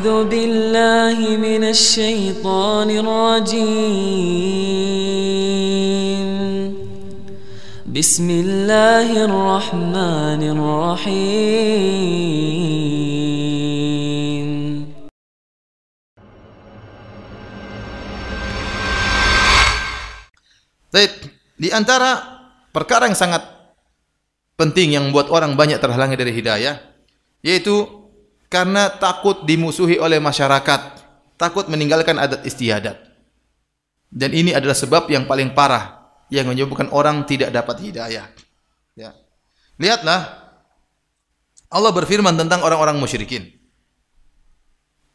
أعوذ بالله من الشيطان الرجيم بسم الله الرحمن الرحيم طيب di antara perkara yang sangat penting yang membuat orang banyak terhalangi dari hidayah yaitu karena takut dimusuhi oleh masyarakat, takut meninggalkan adat istiadat. Dan ini adalah sebab yang paling parah yang menyebabkan orang tidak dapat hidayah. Ya. Lihatlah Allah berfirman tentang orang-orang musyrikin.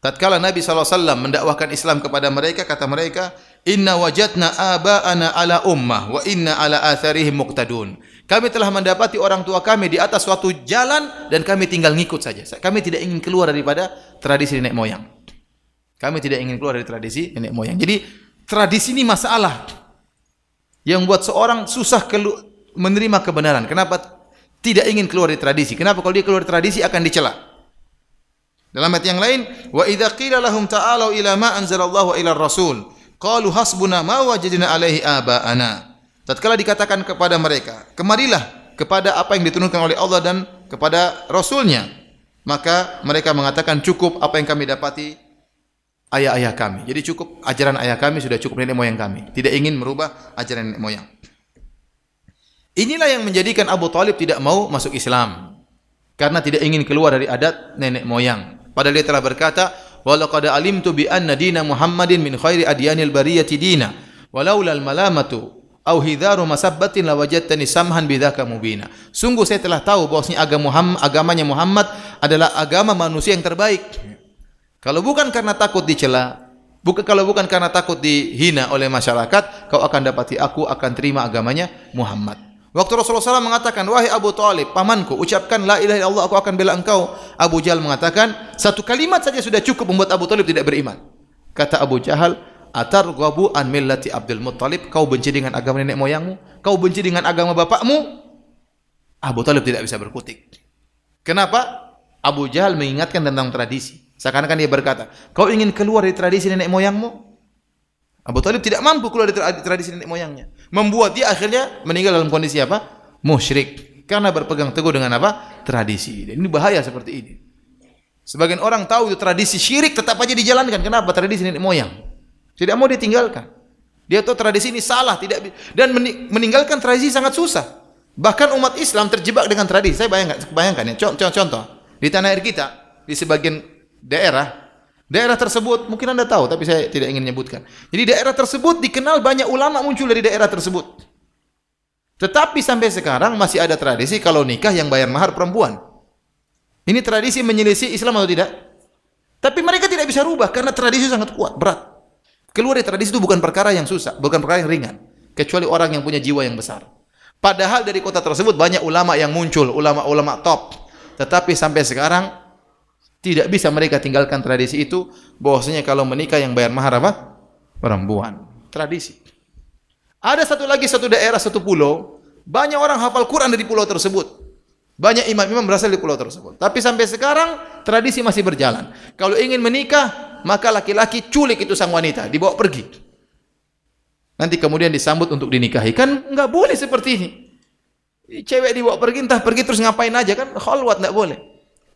Tatkala Nabi SAW mendakwahkan Islam kepada mereka, kata mereka, Inna wajatna aba'ana ala ummah wa inna ala atharihim muqtadun. Kami telah mendapati orang tua kami di atas suatu jalan dan kami tinggal ngikut saja. Kami tidak ingin keluar daripada tradisi nenek moyang. Kami tidak ingin keluar dari tradisi nenek moyang. Jadi tradisi ini masalah yang buat seorang susah kelu menerima kebenaran. Kenapa tidak ingin keluar dari tradisi? Kenapa kalau dia keluar dari tradisi akan dicela? Dalam ayat yang lain, wa idza qila lahum ta'alu ila ma anzalallahu ila rasul Qalu hasbuna ma alehi alaihi aba'ana. Tatkala dikatakan kepada mereka, kemarilah kepada apa yang diturunkan oleh Allah dan kepada Rasulnya. Maka mereka mengatakan cukup apa yang kami dapati ayah-ayah kami. Jadi cukup ajaran ayah kami sudah cukup nenek moyang kami. Tidak ingin merubah ajaran nenek moyang. Inilah yang menjadikan Abu Talib tidak mau masuk Islam. Karena tidak ingin keluar dari adat nenek moyang. Padahal dia telah berkata, walaqad alimtu bi anna dina Muhammadin min khairi adyanil bariyati dina walaula al malamatu au hidharu masabbatin lawajadtani samhan bidzaka mubina sungguh saya telah tahu bahwasanya agama Muhammad agamanya Muhammad adalah agama manusia yang terbaik kalau bukan karena takut dicela bukan kalau bukan karena takut dihina oleh masyarakat kau akan dapati aku akan terima agamanya Muhammad Waktu Rasulullah SAW mengatakan, wahai Abu Talib, pamanku, ucapkan la ilaha illallah, aku akan bela engkau. Abu Jahal mengatakan, satu kalimat saja sudah cukup membuat Abu Talib tidak beriman. Kata Abu Jahal, atar gwabu an millati Abdul Muttalib, kau benci dengan agama nenek moyangmu, kau benci dengan agama bapakmu. Abu Talib tidak bisa berkutik. Kenapa? Abu Jahal mengingatkan tentang tradisi. Seakan-akan dia berkata, kau ingin keluar dari tradisi nenek moyangmu? Abu Talib tidak mampu keluar dari tradisi nenek moyangnya. Membuat dia akhirnya meninggal dalam kondisi apa? Musyrik. Karena berpegang teguh dengan apa? Tradisi. Dan ini bahaya seperti ini. Sebagian orang tahu itu tradisi syirik tetap aja dijalankan. Kenapa? Tradisi nenek moyang. Tidak mau ditinggalkan. Dia tahu tradisi ini salah tidak dan meninggalkan tradisi sangat susah. Bahkan umat Islam terjebak dengan tradisi. Saya bayangkan, bayangkan ya. Contoh, contoh di tanah air kita, di sebagian daerah Daerah tersebut mungkin Anda tahu tapi saya tidak ingin menyebutkan. Jadi daerah tersebut dikenal banyak ulama muncul dari daerah tersebut. Tetapi sampai sekarang masih ada tradisi kalau nikah yang bayar mahar perempuan. Ini tradisi menyelisih Islam atau tidak? Tapi mereka tidak bisa rubah karena tradisi sangat kuat, berat. Keluar dari tradisi itu bukan perkara yang susah, bukan perkara yang ringan. Kecuali orang yang punya jiwa yang besar. Padahal dari kota tersebut banyak ulama yang muncul, ulama-ulama top. Tetapi sampai sekarang tidak bisa mereka tinggalkan tradisi itu bahwasanya kalau menikah yang bayar mahar apa? Perempuan. Tradisi. Ada satu lagi satu daerah satu pulau, banyak orang hafal Quran dari pulau tersebut. Banyak imam-imam berasal dari pulau tersebut. Tapi sampai sekarang tradisi masih berjalan. Kalau ingin menikah, maka laki-laki culik itu sang wanita, dibawa pergi. Nanti kemudian disambut untuk dinikahi. Kan nggak boleh seperti ini. Cewek dibawa pergi, entah pergi terus ngapain aja kan khalwat nggak boleh.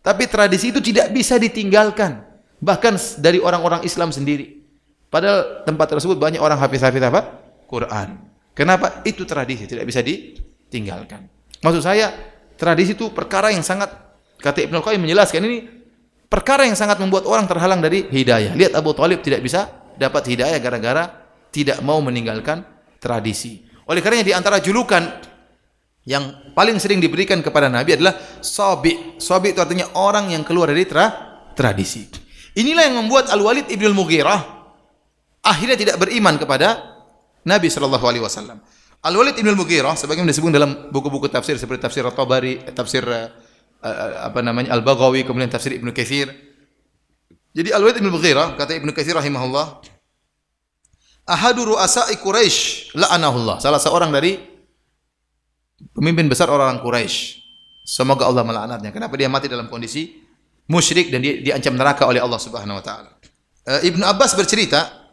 Tapi tradisi itu tidak bisa ditinggalkan. Bahkan dari orang-orang Islam sendiri. Padahal tempat tersebut banyak orang hafiz-hafiz apa? Quran. Kenapa? Itu tradisi, tidak bisa ditinggalkan. Maksud saya, tradisi itu perkara yang sangat, kata Ibn Qayyim menjelaskan ini, perkara yang sangat membuat orang terhalang dari hidayah. Lihat Abu Talib tidak bisa dapat hidayah gara-gara tidak mau meninggalkan tradisi. Oleh karenanya di antara julukan yang paling sering diberikan kepada Nabi adalah sobi. Sobi itu artinya orang yang keluar dari tra tradisi. Inilah yang membuat Al-Walid ibn Mughirah akhirnya tidak beriman kepada Nabi Shallallahu Alaihi Wasallam. Al-Walid ibn Mughirah sebagaimana disebut dalam buku-buku tafsir seperti tafsir At-Tabari, eh, tafsir uh, apa namanya Al-Baghawi, kemudian tafsir Ibnu Qaisir. Jadi Al-Walid ibn Mughirah kata Ibnu Qaisir, rahimahullah, ahadu ru'asa'i Quraisy la'anahullah. Salah seorang dari pemimpin besar orang Quraisy. Semoga Allah melaknatnya. Kenapa dia mati dalam kondisi musyrik dan dia diancam neraka oleh Allah Subhanahu wa taala. Ibn eh, Ibnu Abbas bercerita,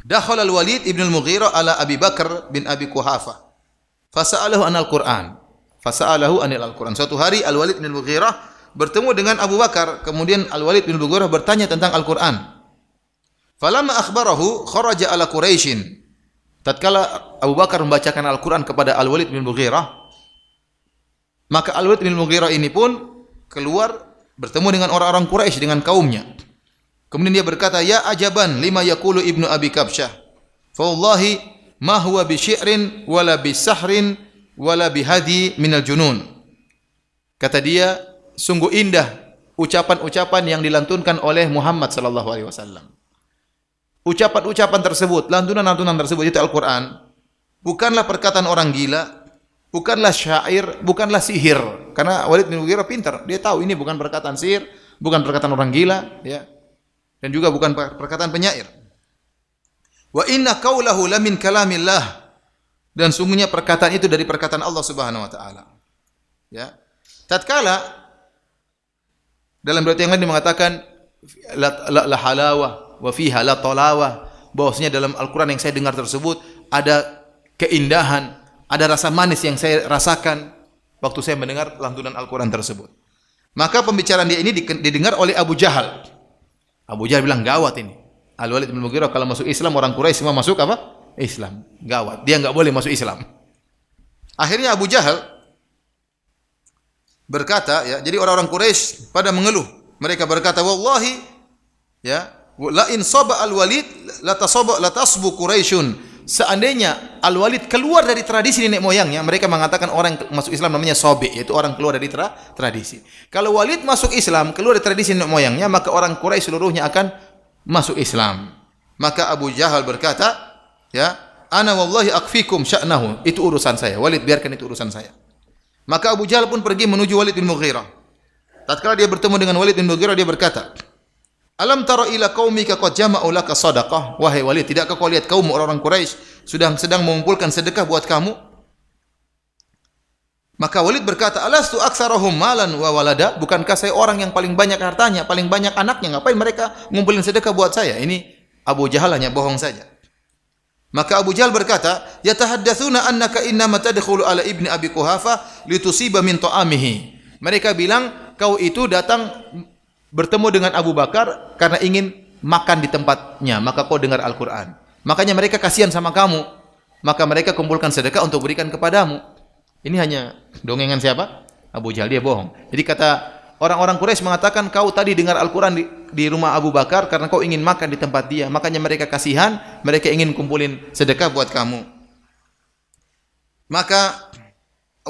"Dakhala al-Walid ibn al-Mughirah ala Abi Bakar bin Abi Kuhafa. Fasa'alahu an al-Qur'an. Fasa'alahu anil al-Qur'an." Suatu hari Al-Walid bin al-Mughirah bertemu dengan Abu Bakar, kemudian Al-Walid bin al-Mughirah bertanya tentang Al-Qur'an. Falamma akhbarahu kharaja ala Quraisyin tatkala Abu Bakar membacakan Al-Quran kepada Al-Walid bin Mughirah, maka Al-Walid bin Mughirah ini pun keluar bertemu dengan orang-orang Quraisy dengan kaumnya. Kemudian dia berkata, "Ya ajaban lima yaqulu Ibnu Abi Kabsyah. Fa wallahi ma huwa bi syi'rin wala bi sahrin wala bi hadi minal junun." Kata dia, sungguh indah ucapan-ucapan yang dilantunkan oleh Muhammad sallallahu alaihi wasallam ucapan-ucapan tersebut, lantunan-lantunan tersebut itu Al-Quran, bukanlah perkataan orang gila, bukanlah syair, bukanlah sihir. Karena Walid bin Mughirah pintar, dia tahu ini bukan perkataan sihir, bukan perkataan orang gila, ya. Dan juga bukan perkataan penyair. Wa inna qawlahu lamin kalamillah. Dan sungguhnya perkataan itu dari perkataan Allah Subhanahu wa taala. Ya. Tatkala dalam berita yang lain mengatakan la, la, la halawah wa fiha la talawah Bahwasanya dalam Al-Qur'an yang saya dengar tersebut ada keindahan, ada rasa manis yang saya rasakan waktu saya mendengar lantunan Al-Qur'an tersebut. Maka pembicaraan dia ini didengar oleh Abu Jahal. Abu Jahal bilang gawat ini. Al-Walid bin Mughirah kalau masuk Islam orang Quraisy semua masuk apa? Islam. Gawat. Dia nggak boleh masuk Islam. Akhirnya Abu Jahal berkata ya, jadi orang-orang Quraisy pada mengeluh. Mereka berkata, "Wallahi ya, la in soba al walid la tasoba la tasbu quraisyun seandainya al walid keluar dari tradisi nenek moyangnya mereka mengatakan orang masuk Islam namanya sobe yaitu orang keluar dari tra tradisi kalau walid masuk Islam keluar dari tradisi nenek moyangnya maka orang Quraisy seluruhnya akan masuk Islam maka Abu Jahal berkata ya ana wallahi akfikum sya'nahu itu urusan saya walid biarkan itu urusan saya maka Abu Jahal pun pergi menuju Walid bin Mughirah tatkala dia bertemu dengan Walid bin Mughirah dia berkata Alam taro ila qaumika qad jama'u laka sadaqah wahai wali tidakkah kau lihat kaum orang-orang Quraisy sudah sedang mengumpulkan sedekah buat kamu maka Walid berkata alastu aksarahum malan wa walada bukankah saya orang yang paling banyak hartanya paling banyak anaknya ngapain mereka ngumpulin sedekah buat saya ini Abu Jahal hanya bohong saja maka Abu Jahal berkata yatahaddatsuna annaka innama tadkhulu ala ibni abi Quhafa litusiba min ta'amihi mereka bilang kau itu datang bertemu dengan Abu Bakar karena ingin makan di tempatnya, maka kau dengar Al-Quran. Makanya mereka kasihan sama kamu, maka mereka kumpulkan sedekah untuk berikan kepadamu. Ini hanya dongengan siapa? Abu Jahal dia bohong. Jadi kata orang-orang Quraisy mengatakan kau tadi dengar Al-Quran di, di rumah Abu Bakar karena kau ingin makan di tempat dia. Makanya mereka kasihan, mereka ingin kumpulin sedekah buat kamu. Maka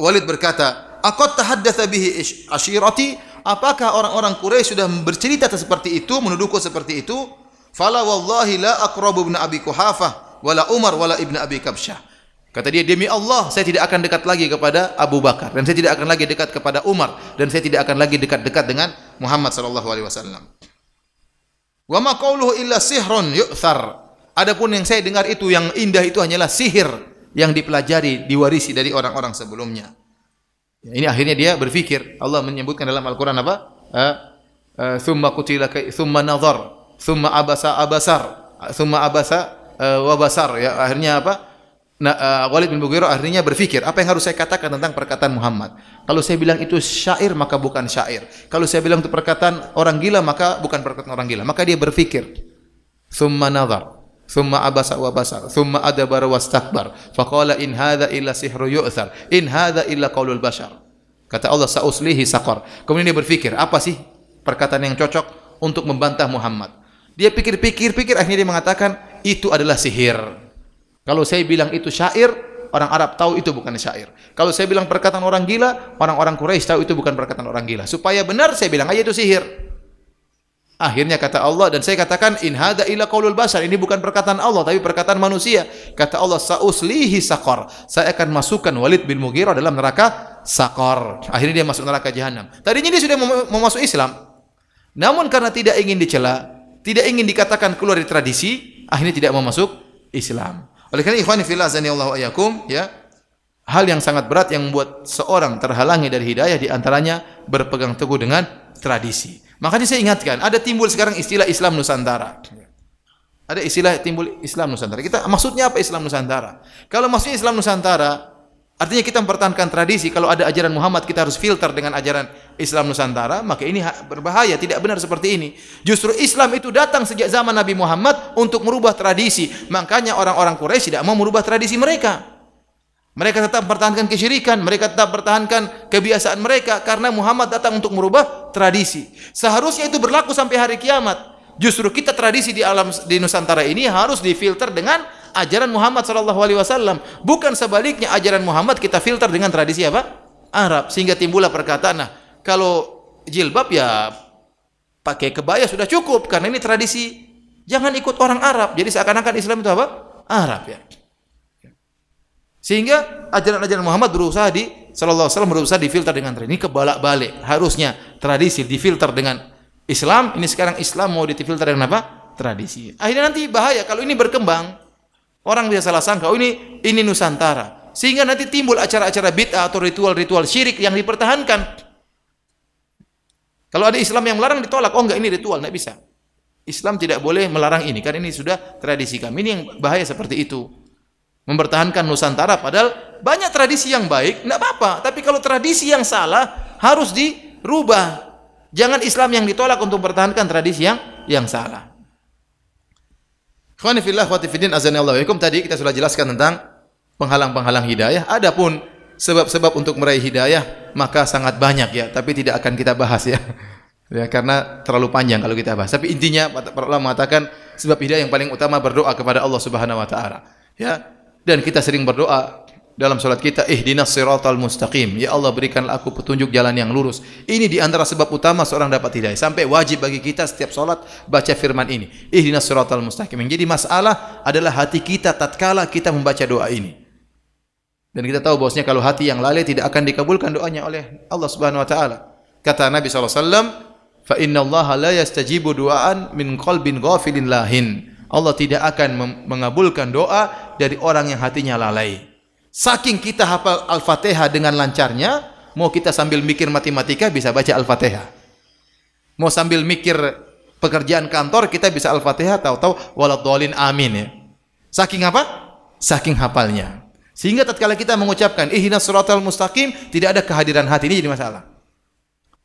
Walid berkata, aku tahaddatsa bihi ashirati apakah orang-orang Quraisy sudah bercerita seperti itu, menuduhku seperti itu? Fala wallahi la aqrabu ibn Abi Kuhafah wala Umar wala ibn Abi Kabsyah. Kata dia, demi Allah, saya tidak akan dekat lagi kepada Abu Bakar dan saya tidak akan lagi dekat kepada Umar dan saya tidak akan lagi dekat-dekat dengan Muhammad sallallahu alaihi wasallam. Wa ma qawluhu illa sihrun yu'thar. Adapun yang saya dengar itu yang indah itu hanyalah sihir yang dipelajari, diwarisi dari orang-orang sebelumnya. Ya, ini akhirnya dia berfikir. Allah menyebutkan dalam Al-Quran apa? Thumma eh, eh, kutila thumma nazar, thumma abasa abasar, thumma abasa eh, wabasar. Ya, akhirnya apa? Nah, uh, Walid bin Mughirah akhirnya berpikir, apa yang harus saya katakan tentang perkataan Muhammad? Kalau saya bilang itu syair, maka bukan syair. Kalau saya bilang itu perkataan orang gila, maka bukan perkataan orang gila. Maka dia berpikir. Thumma nazar. Thumma abasa wa basar, thumma adabara wa stakbar. Faqala in hadha illa sihru yu'thar, in hadha illa qaulul bashar. Kata Allah sauslihi saqar Kemudian dia berpikir, apa sih perkataan yang cocok untuk membantah Muhammad? Dia pikir-pikir, pikir akhirnya dia mengatakan itu adalah sihir. Kalau saya bilang itu syair, orang Arab tahu itu bukan syair. Kalau saya bilang perkataan orang gila, orang-orang Quraisy tahu itu bukan perkataan orang gila. Supaya benar saya bilang aja itu sihir. Akhirnya kata Allah dan saya katakan in hada ila qaulul basar. Ini bukan perkataan Allah tapi perkataan manusia. Kata Allah sauslihi sakor. Saya akan masukkan Walid bin Mughirah dalam neraka sakor. Akhirnya dia masuk neraka jahanam. Tadinya dia sudah mau masuk Islam. Namun karena tidak ingin dicela, tidak ingin dikatakan keluar dari tradisi, akhirnya tidak mau masuk Islam. Oleh karena ikhwan fillah zanillahu ayakum ya. Hal yang sangat berat yang membuat seorang terhalangi dari hidayah di antaranya berpegang teguh dengan tradisi. Makanya saya ingatkan, ada timbul sekarang istilah Islam Nusantara. Ada istilah timbul Islam Nusantara. Kita maksudnya apa Islam Nusantara? Kalau maksudnya Islam Nusantara, artinya kita mempertahankan tradisi. Kalau ada ajaran Muhammad, kita harus filter dengan ajaran Islam Nusantara. Maka ini berbahaya, tidak benar seperti ini. Justru Islam itu datang sejak zaman Nabi Muhammad untuk merubah tradisi. Makanya orang-orang Quraisy tidak mau merubah tradisi mereka. Mereka tetap pertahankan kesyirikan, mereka tetap pertahankan kebiasaan mereka karena Muhammad datang untuk merubah tradisi. Seharusnya itu berlaku sampai hari kiamat. Justru kita tradisi di alam di Nusantara ini harus difilter dengan ajaran Muhammad Shallallahu Alaihi Wasallam, bukan sebaliknya ajaran Muhammad kita filter dengan tradisi apa Arab sehingga timbullah perkataan nah kalau jilbab ya pakai kebaya sudah cukup karena ini tradisi jangan ikut orang Arab jadi seakan-akan Islam itu apa Arab ya sehingga ajaran-ajaran Muhammad berusaha di sallallahu alaihi wasallam berusaha difilter dengan ini kebalak-balik. Harusnya tradisi difilter dengan Islam, ini sekarang Islam mau difilter dengan apa? Tradisi. Akhirnya nanti bahaya kalau ini berkembang. Orang bisa salah sangka, oh ini ini Nusantara. Sehingga nanti timbul acara-acara bid'ah atau ritual-ritual syirik yang dipertahankan. Kalau ada Islam yang melarang ditolak, oh enggak ini ritual, enggak bisa. Islam tidak boleh melarang ini karena ini sudah tradisi kami. Ini yang bahaya seperti itu mempertahankan Nusantara padahal banyak tradisi yang baik tidak apa-apa tapi kalau tradisi yang salah harus dirubah jangan Islam yang ditolak untuk mempertahankan tradisi yang yang salah tadi kita sudah jelaskan tentang penghalang-penghalang hidayah adapun sebab-sebab untuk meraih hidayah maka sangat banyak ya tapi tidak akan kita bahas ya ya karena terlalu panjang kalau kita bahas tapi intinya para ulama mengatakan sebab hidayah yang paling utama berdoa kepada Allah Subhanahu wa taala ya dan kita sering berdoa dalam solat kita, ihdinas siratal mustaqim. Ya Allah berikanlah aku petunjuk jalan yang lurus. Ini di antara sebab utama seorang dapat hidayah. Sampai wajib bagi kita setiap solat baca firman ini. Ihdinas siratal mustaqim. Yang jadi masalah adalah hati kita tatkala kita membaca doa ini. Dan kita tahu bahwasanya kalau hati yang lalai tidak akan dikabulkan doanya oleh Allah Subhanahu wa taala. Kata Nabi sallallahu alaihi wasallam, "Fa inna Allah la yastajibu du'aan min qalbin ghafilin lahin." Allah tidak akan mengabulkan doa dari orang yang hatinya lalai. Saking kita hafal Al-Fatihah dengan lancarnya, mau kita sambil mikir matematika bisa baca Al-Fatihah. Mau sambil mikir pekerjaan kantor kita bisa Al-Fatihah tahu-tahu waladhdallin amin ya. Saking apa? Saking hafalnya. Sehingga tatkala kita mengucapkan ihdinas siratal mustaqim tidak ada kehadiran hati ini jadi masalah.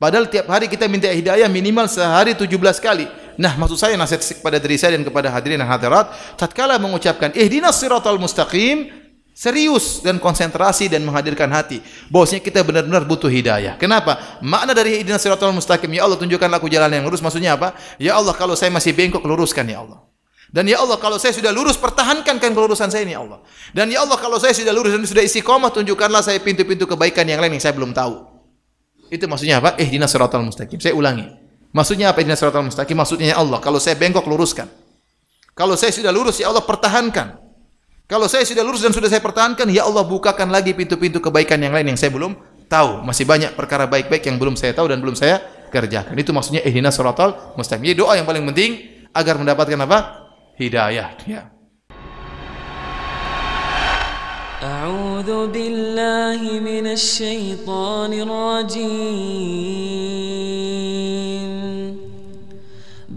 Padahal tiap hari kita minta hidayah minimal sehari 17 kali. Nah, maksud saya nasihat kepada diri saya dan kepada hadirin dan hadirat, tatkala mengucapkan ihdinas eh, siratal mustaqim, serius dan konsentrasi dan menghadirkan hati. Bosnya kita benar-benar butuh hidayah. Kenapa? Makna dari ihdinas siratal mustaqim, ya Allah tunjukkanlah aku jalan yang lurus maksudnya apa? Ya Allah, kalau saya masih bengkok luruskan ya Allah. Dan ya Allah kalau saya sudah lurus pertahankan kan kelurusan saya ini ya Allah. Dan ya Allah kalau saya sudah lurus dan sudah isi koma tunjukkanlah saya pintu-pintu kebaikan yang lain yang saya belum tahu. Itu maksudnya apa? Eh dinas mustaqim. Saya ulangi. Maksudnya apa ini suratul mustaqim? Maksudnya ya Allah, kalau saya bengkok luruskan. Kalau saya sudah lurus ya Allah pertahankan. Kalau saya sudah lurus dan sudah saya pertahankan, ya Allah bukakan lagi pintu-pintu kebaikan yang lain yang saya belum tahu. Masih banyak perkara baik-baik yang belum saya tahu dan belum saya kerjakan. Itu maksudnya ihdinas suratul mustaqim. Jadi doa yang paling penting agar mendapatkan apa? Hidayah. Ya. billahi